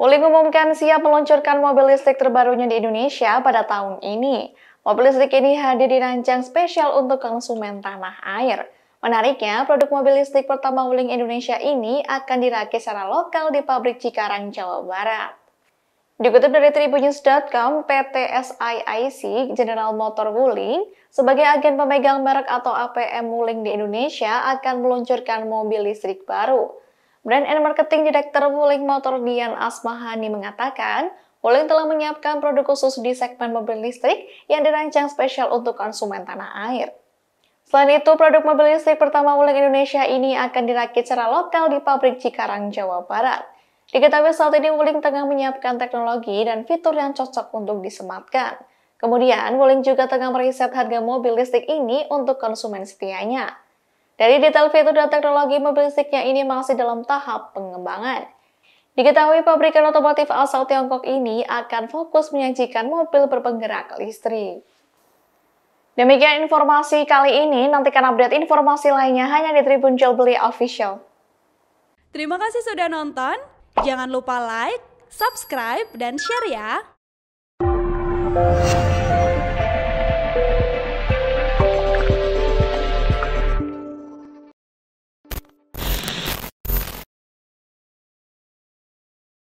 Wuling mengumumkan siap meluncurkan mobil listrik terbarunya di Indonesia pada tahun ini. Mobil listrik ini hadir dirancang spesial untuk konsumen tanah air. Menariknya, produk mobil listrik pertama Wuling Indonesia ini akan dirakit secara lokal di pabrik Cikarang, Jawa Barat. Dikutip dari Tribunnews.com, PT SIIC General Motor Wuling sebagai agen pemegang merek atau APM Wuling di Indonesia akan meluncurkan mobil listrik baru. Brand and Marketing Director Wuling Motor Dian Asmahani mengatakan, Wuling telah menyiapkan produk khusus di segmen mobil listrik yang dirancang spesial untuk konsumen tanah air. Selain itu, produk mobil listrik pertama Wuling Indonesia ini akan dirakit secara lokal di pabrik Cikarang, Jawa Barat. Diketahui saat ini Wuling tengah menyiapkan teknologi dan fitur yang cocok untuk disematkan. Kemudian, Wuling juga tengah meriset harga mobil listrik ini untuk konsumen setianya. Dari detail fitur dan teknologi mobil listriknya ini masih dalam tahap pengembangan. Diketahui pabrikan otomotif asal Tiongkok ini akan fokus menyajikan mobil berpenggerak listrik. Demikian informasi kali ini, nantikan update informasi lainnya hanya di Tribun Jual Beli Official. Terima kasih sudah nonton, jangan lupa like, subscribe, dan share ya!